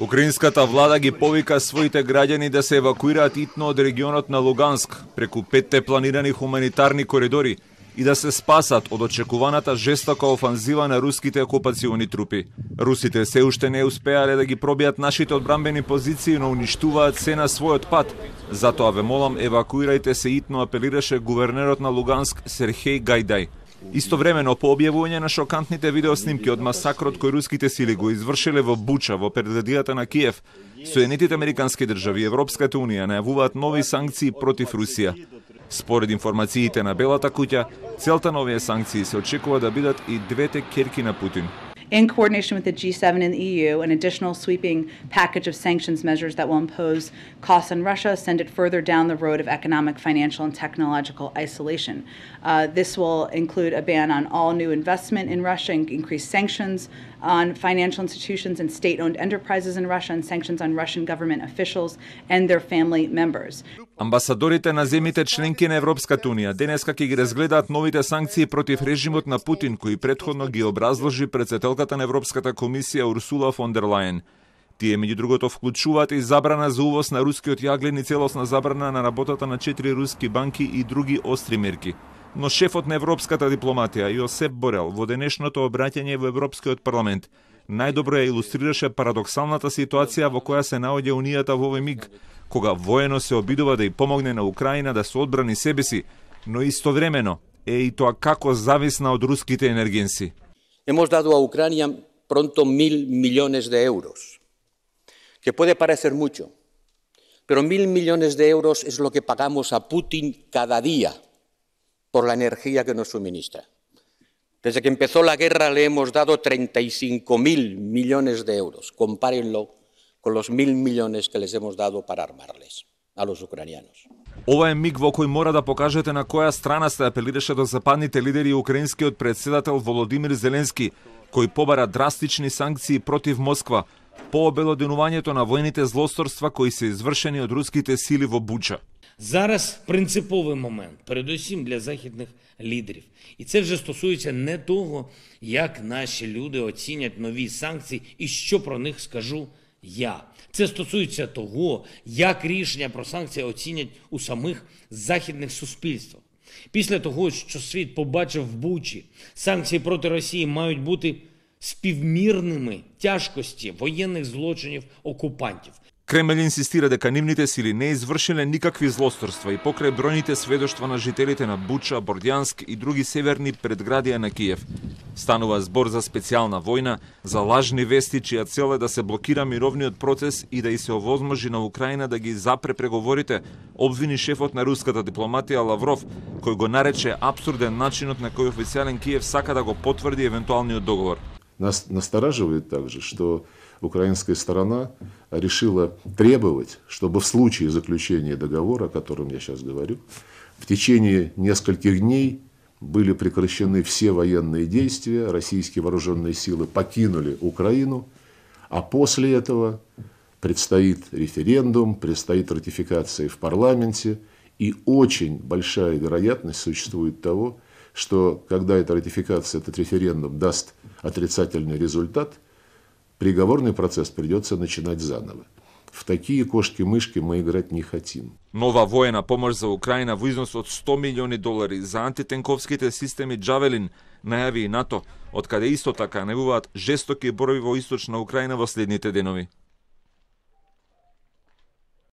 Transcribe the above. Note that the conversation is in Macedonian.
Украинската влада ги повика своите граѓани да се евакуираат итно од регионот на Луганск, преку петте планирани хуманитарни коридори, и да се спасат од очекуваната жестока офанзива на руските окупациони трупи. Русите се уште не успеале да ги пробијат нашите одбранбени позиции, но уништуваат се на својот пат. Затоа ве молам евакуирајте се итно апелираше гувернерот на Луганск Серхеј Гајдај. Истовремено по објавување на шокантните видеоснимки од масакрот кој руските сили го извршиле во Буча во предградијата на Киев, Соединетите американски држави и Европската унија најавуваат нови санкции против Русија. Според информациите на Белата куќа, целта на овие санкции се очекува да бидат и двете керки на Путин, in coordination with the G7 and the EU, an additional sweeping package of sanctions measures that will impose costs on Russia, send it further down the road of economic, financial, and technological isolation. Uh, this will include a ban on all new investment in Russia, increased sanctions on financial institutions and state owned enterprises in Russia and sanctions on Russian government officials and their family members. Амбасадорите на земите членки на Европската Унија денеска ќе ги разгледаат новите санкции против режимот на Путин, кои предходно ги образложи председателката на Европската комисија Урсула фон дер Лајен. Тие меѓу другото вклучуваат и забрана за увоз на рускиот јаглен и целосна забрана на работата на четири руски банки и други остри мерки но шефот на европската дипломатија Јосеп Борел во денешното обраќање во Европскиот парламент најдобро ја илустрираше парадоксалната ситуација во која се наоѓа унијата во овој миг, кога воено се обидува да и помогне на Украина да се одбрани себеси, но истовремено е и тоа како зависна од руските енергенци. Hemos dado a Ucrania pronto mil millones de euros, que puede parecer mucho, pero mil millones de euros es lo que pagamos a Putin cada día por la energía que nos suministra. Desde que empezó la guerra le hemos dado 35.000 millones de euros. Compárenlo con los mil millones que les hemos dado para armarles a los ucranianos. Ова е миг во кој мора да покажете на која страна се апелираше до да западните лидери и украинскиот председател Володимир Зеленски, кој побара драстични санкции против Москва по обелоденувањето на војните злосторства кои се извршени од руските сили во Буча. Зараз принциповий момент, передусім для західних лідерів. І це вже стосується не того, як наші люди оцінять нові санкції і що про них скажу я. Це стосується того, як рішення про санкції оцінять у самих західних суспільствах. Після того, що світ побачив в Бучі, санкції проти Росії мають бути співмірними тяжкості воєнних злочинів окупантів. Кремљ инсистира дека нивните сили не извршиле никакви злосторства и покрај бројните сведоштва на жителите на Буча, Бордјанск и други северни предградија на Киев. Станува збор за специјална војна, за лажни вести чија цел е да се блокира мировниот процес и да и се овозможи на Украина да ги запре преговорите, обвини шефот на руската дипломатија Лавров, кој го нарече абсурден начинот на кој официјален Киев сака да го потврди евентуалниот договор. Нас настораживает также, што что украинская сторона решила требовать, чтобы в случае заключения договора, о котором я сейчас говорю, в течение нескольких дней были прекращены все военные действия, российские вооруженные силы покинули Украину, а после этого предстоит референдум, предстоит ратификация в парламенте, и очень большая вероятность существует того, что когда эта ратификация, этот референдум даст отрицательный результат – Приговорный процесс придется начинать заново. В такие кошки-мышки мы играть не хотим. Нова воена помош за Украина в износ од 100 милиони долари за антитенковските системи Джавелин најави и НАТО, од каде исто така не буваат жестоки борови во источна Украина во следните денови.